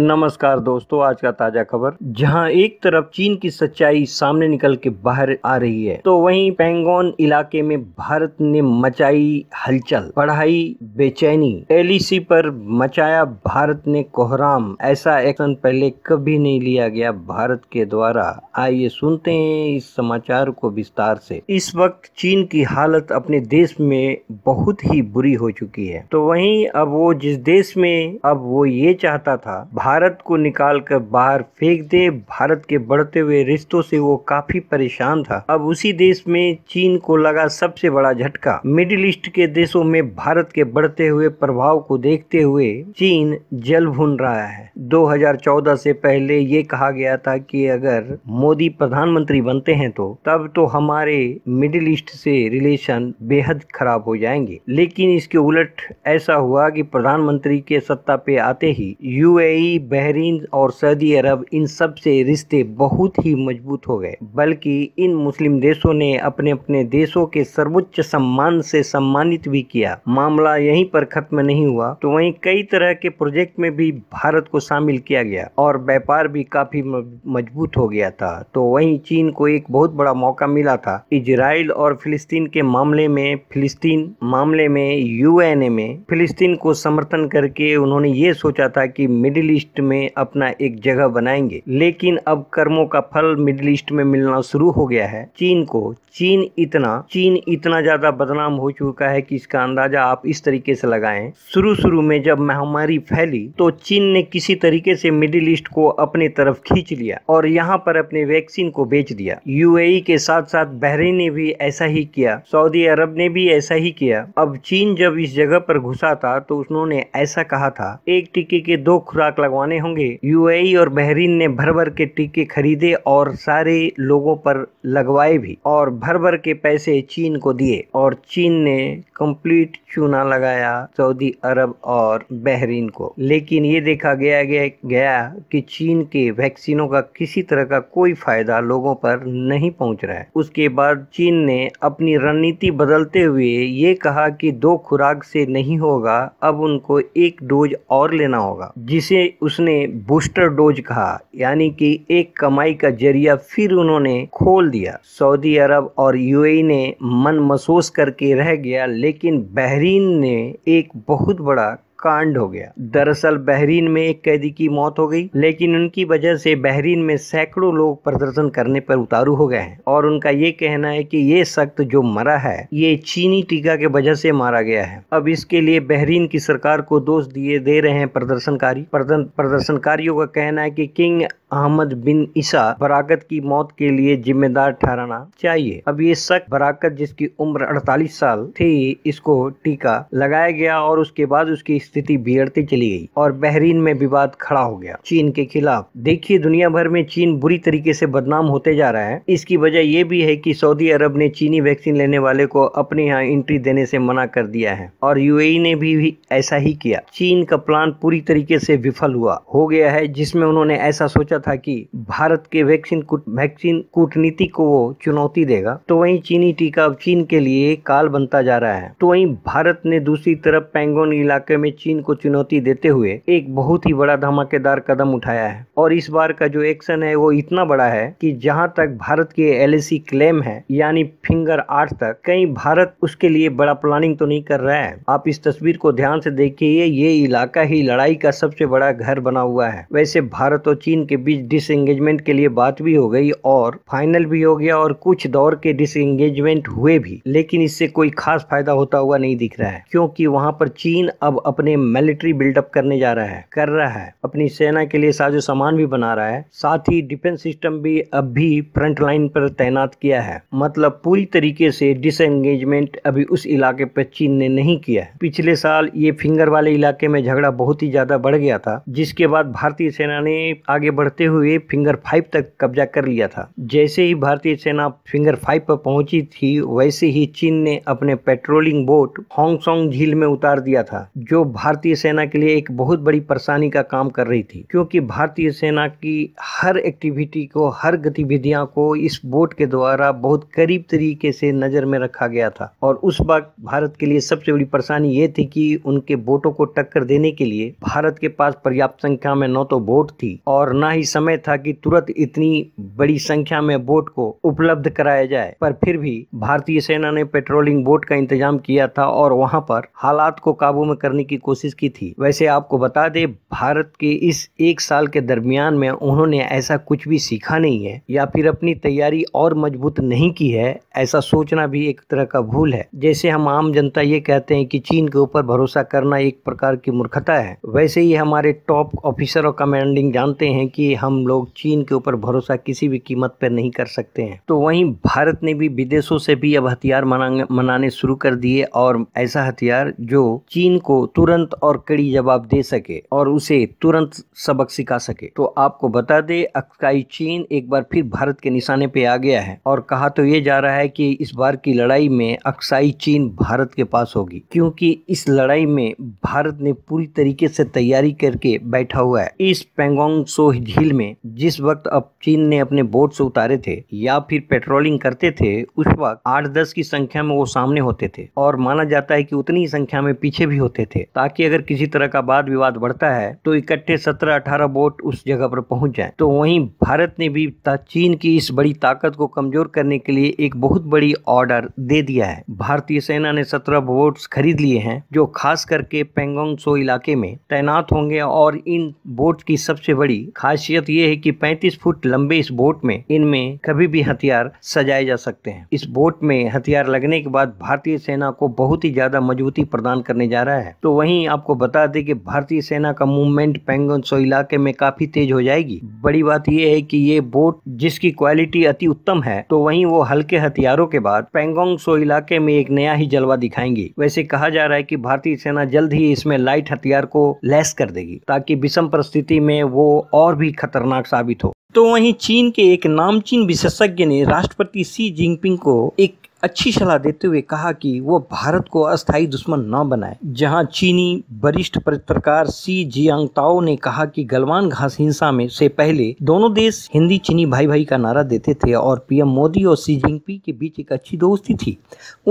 नमस्कार दोस्तों आज का ताजा खबर जहां एक तरफ चीन की सच्चाई सामने निकल के बाहर आ रही है तो वहीं पेंगोन इलाके में भारत ने मचाई हलचल पढ़ाई बेचैनी एलईसी पर मचाया भारत ने कोहराम ऐसा एक्शन पहले कभी नहीं लिया गया भारत के द्वारा आइए सुनते हैं इस समाचार को विस्तार से इस वक्त चीन की हालत अपने देश में बहुत ही बुरी हो चुकी है तो वही अब वो जिस देश में अब वो ये चाहता था भारत को निकाल कर बाहर फेंक दे भारत के बढ़ते हुए रिश्तों से वो काफी परेशान था अब उसी देश में चीन को लगा सबसे बड़ा झटका मिडिल ईस्ट के देशों में भारत के बढ़ते हुए प्रभाव को देखते हुए चीन जल भून रहा है 2014 से पहले ये कहा गया था कि अगर मोदी प्रधानमंत्री बनते हैं तो तब तो हमारे मिडिल ईस्ट से रिलेशन बेहद खराब हो जाएंगे लेकिन इसके उलट ऐसा हुआ कि प्रधानमंत्री के सत्ता पे आते ही यूएई बहरीन और सऊदी अरब इन सब से रिश्ते बहुत ही मजबूत हो गए बल्कि इन मुस्लिम देशों ने अपने अपने देशों के सर्वोच्च सम्मान से सम्मानित भी किया मामला यहीं पर खत्म नहीं हुआ तो वहीं कई तरह के प्रोजेक्ट में भी भारत को शामिल किया गया और व्यापार भी काफी मजबूत हो गया था तो वहीं चीन को एक बहुत बड़ा मौका मिला था इजराइल और फिलिस्तीन के मामले में फिलिस्तीन मामले में यूएनए में फिलिस्तीन को समर्थन करके उन्होंने ये सोचा था कि मिडिल ईस्ट में अपना एक जगह बनाएंगे लेकिन अब कर्मों का फल मिडिल ईस्ट में मिलना शुरू हो गया है चीन को चीन इतना चीन इतना ज्यादा बदनाम हो चुका है कि इसका अंदाजा आप इस तरीके से लगाएं शुरू शुरू में जब महामारी फैली तो चीन ने किसी तरीके से मिडिल ईस्ट को अपने तरफ खींच लिया और यहाँ पर अपने वैक्सीन को बेच दिया यूएई e के साथ साथ बहरीन ने भी ऐसा ही किया सऊदी अरब ने भी ऐसा ही किया अब चीन जब इस जगह पर घुसा था तो उन्होंने ऐसा कहा था एक टीके के दो खुराक लगवाने होंगे यूएई और बहरीन ने भर भर के टीके खरीदे और सारे लोगों पर लगवाए भी और भर भर के पैसे चीन को दिए और चीन ने कंप्लीट चूना लगाया सऊदी अरब और बहरीन को लेकिन ये देखा गया गया, गया कि चीन के वैक्सीनों का किसी तरह का कोई फायदा लोगों पर नहीं पहुंच रहा है उसके बाद चीन ने अपनी रणनीति बदलते हुए ये कहा कि दो खुराक से नहीं होगा अब उनको एक डोज और लेना होगा जिसे उसने बूस्टर डोज कहा यानी कि एक कमाई का जरिया फिर उन्होंने खोल दिया सऊदी अरब और यूएई ने मन महसूस करके रह गया लेकिन बहरीन ने एक बहुत बड़ा कांड हो गया दरअसल बहरीन में एक कैदी की मौत हो गई लेकिन उनकी वजह से बहरीन में सैकड़ों लोग प्रदर्शन करने पर उतारू हो गए हैं और उनका ये कहना है कि ये सख्त जो मरा है ये चीनी टीका के वजह से मारा गया है अब इसके लिए बहरीन की सरकार को दोष दिए दे रहे हैं प्रदर्शनकारी प्रदर्शनकारियों का कहना है कि किंग अहमद बिन ईसा बराकत की मौत के लिए जिम्मेदार ठहराना चाहिए अब ये शख्स बराकत जिसकी उम्र 48 साल थी इसको टीका लगाया गया और उसके बाद उसकी स्थिति बिगड़ती चली गई और बहरीन में विवाद खड़ा हो गया चीन के खिलाफ देखिए दुनिया भर में चीन बुरी तरीके से बदनाम होते जा रहा है इसकी वजह यह भी है कि सऊदी अरब ने चीनी वैक्सीन लेने वाले को अपने यहाँ एंट्री देने से मना कर दिया है और यूएई ने भी, भी ऐसा ही किया चीन का प्लान पूरी तरीके से विफल हुआ हो गया है जिसमें उन्होंने ऐसा सोचा था कि भारत के वैक्सीन वैक्सीन कूटनीति को वो चुनौती देगा तो वहीं चीनी टीका अब चीन के लिए काल बनता जा रहा है तो वहीं भारत ने दूसरी तरफ पैंगोन इलाके में चीन को चुनौती देते हुए एक बहुत ही बड़ा धमाकेदार कदम उठाया है और इस बार का जो एक्शन है वो इतना बड़ा है कि जहां तक भारत के एल क्लेम है यानी फिंगर आर्ट तक कहीं भारत उसके लिए बड़ा प्लानिंग तो नहीं कर रहा है आप इस तस्वीर को ध्यान से देखिए ये इलाका ही लड़ाई का सबसे बड़ा घर बना हुआ है वैसे भारत और चीन के बीच डिसएंगेजमेंट के लिए बात भी हो गई और फाइनल भी हो गया और कुछ दौर के डिसएंगेजमेंट हुए भी लेकिन इससे कोई खास फायदा होता हुआ नहीं दिख रहा है क्योंकि वहां पर चीन अब अपने अपने मिलिट्री बिल्डअप करने जा रहा है कर रहा है अपनी सेना के लिए साजो सामान भी बना रहा है साथ ही डिफेंस सिस्टम भी अब भी फ्रंट लाइन पर तैनात किया है मतलब पूरी तरीके से डिसंगेजमेंट अभी उस इलाके पर चीन ने नहीं किया है पिछले साल ये फिंगर वाले इलाके में झगड़ा बहुत ही ज्यादा बढ़ गया था जिसके बाद भारतीय सेना ने आगे बढ़ते हुए फिंगर फाइव तक कब्जा कर लिया था जैसे ही भारतीय सेना फिंगर फाइव पर पहुंची थी वैसे ही चीन ने अपने पेट्रोलिंग बोट हांगसोंग झील में उतार दिया था जो भारतीय सेना के लिए एक बहुत बड़ी परेशानी का काम कर रही थी क्योंकि भारतीय सेना की हर एक्टिविटी को हर गतिविधियां को इस बोट के द्वारा बहुत करीब तरीके से नज़र में रखा गया था और उस वक्त भारत के लिए सबसे बड़ी परेशानी ये थी कि उनके बोटों को टक्कर देने के लिए भारत के पास पर्याप्त संख्या में न तो बोट थी और न ही समय था कि तुरंत इतनी बड़ी संख्या में बोट को उपलब्ध कराया जाए पर फिर भी भारतीय सेना ने पेट्रोलिंग बोट का इंतजाम किया था और वहां पर हालात को काबू में करने की कोशिश की थी वैसे आपको बता दें भारत के इस एक साल के दरमियान में उन्होंने ऐसा कुछ भी सीखा नहीं है या फिर अपनी तैयारी और मजबूत नहीं की है ऐसा सोचना भी एक तरह का भूल है जैसे हम आम जनता ये कहते हैं कि चीन के ऊपर भरोसा करना एक प्रकार की मूर्खता है वैसे ही हमारे टॉप ऑफिसर और कमांडिंग जानते हैं कि हम लोग चीन के ऊपर भरोसा किसी भी कीमत पर नहीं कर सकते हैं तो वहीं भारत ने भी विदेशों से भी अब हथियार मनाने शुरू कर दिए और ऐसा हथियार जो चीन को तुरंत तुरंत और कड़ी जवाब दे सके और उसे तुरंत सबक सिखा सके तो आपको बता दे अक्साई चीन एक बार फिर भारत के निशाने पे आ गया है और कहा तो ये जा रहा है कि इस बार की लड़ाई में अक्साई चीन भारत के पास होगी क्योंकि इस लड़ाई में भारत ने पूरी तरीके से तैयारी करके बैठा हुआ है इस पेंगोंग सो झील में जिस वक्त अब चीन ने अपने बोट से उतारे थे या फिर पेट्रोलिंग करते थे उस वक्त आठ दस की संख्या में वो सामने होते थे और माना जाता है कि उतनी संख्या में पीछे भी होते थे ताकि बाकी अगर किसी तरह का वाद विवाद बढ़ता है तो इकट्ठे सत्रह अठारह बोट उस जगह पर पहुंच जाए तो वहीं भारत ने भी चीन की इस बड़ी ताकत को कमजोर करने के लिए एक बहुत बड़ी ऑर्डर दे दिया है भारतीय सेना ने सत्रह बोट खरीद लिए हैं जो खास करके पेंगोंग सो इलाके में तैनात होंगे और इन बोट की सबसे बड़ी खासियत ये है कि 35 फुट लंबे इस बोट में इनमें कभी भी हथियार सजाए जा सकते हैं इस बोट में हथियार लगने के बाद भारतीय सेना को बहुत ही ज्यादा मजबूती प्रदान करने जा रहा है तो वही ही आपको बता दें कि भारतीय सेना का मूवमेंट पेंगोन सो इलाके में काफी तेज हो जाएगी बड़ी बात यह है कि ये बोट जिसकी क्वालिटी अति उत्तम है तो वहीं वो हल्के हथियारों के बाद पेंगोंग सो इलाके में एक नया ही जलवा दिखाएंगी वैसे कहा जा रहा है कि भारतीय सेना जल्द ही इसमें लाइट हथियार को लैस कर देगी ताकि विषम परिस्थिति में वो और भी खतरनाक साबित हो तो वहीं चीन के एक नामचीन विशेषज्ञ ने राष्ट्रपति सी जिनपिंग को एक अच्छी सलाह देते हुए कहा कि वो भारत को अस्थायी दुश्मन न बनाए जहां चीनी वरिष्ठ पत्रकार सी जियांगताओ ने कहा कि गलवान घास हिंसा में से पहले दोनों देश हिंदी चीनी भाई भाई का नारा देते थे और पीएम मोदी और सी जिनपिंग के बीच एक अच्छी दोस्ती थी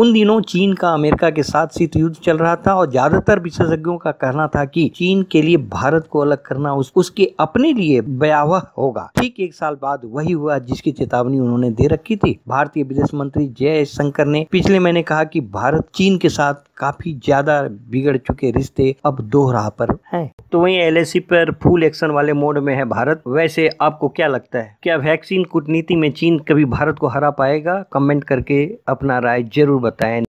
उन दिनों चीन का अमेरिका के साथ शीत युद्ध चल रहा था और ज्यादातर विशेषज्ञों का कहना था की चीन के लिए भारत को अलग करना उस, उसके अपने लिए भयावह होगा ठीक एक साल बाद वही हुआ जिसकी चेतावनी उन्होंने दे रखी थी भारतीय विदेश मंत्री जय जयशंकर ने पिछले महीने कहा कि भारत चीन के साथ काफी ज्यादा बिगड़ चुके रिश्ते अब दो राह पर हैं। तो वहीं एल पर फुल एक्शन वाले मोड में है भारत वैसे आपको क्या लगता है क्या वैक्सीन कूटनीति में चीन कभी भारत को हरा पाएगा कमेंट करके अपना राय जरूर बताएं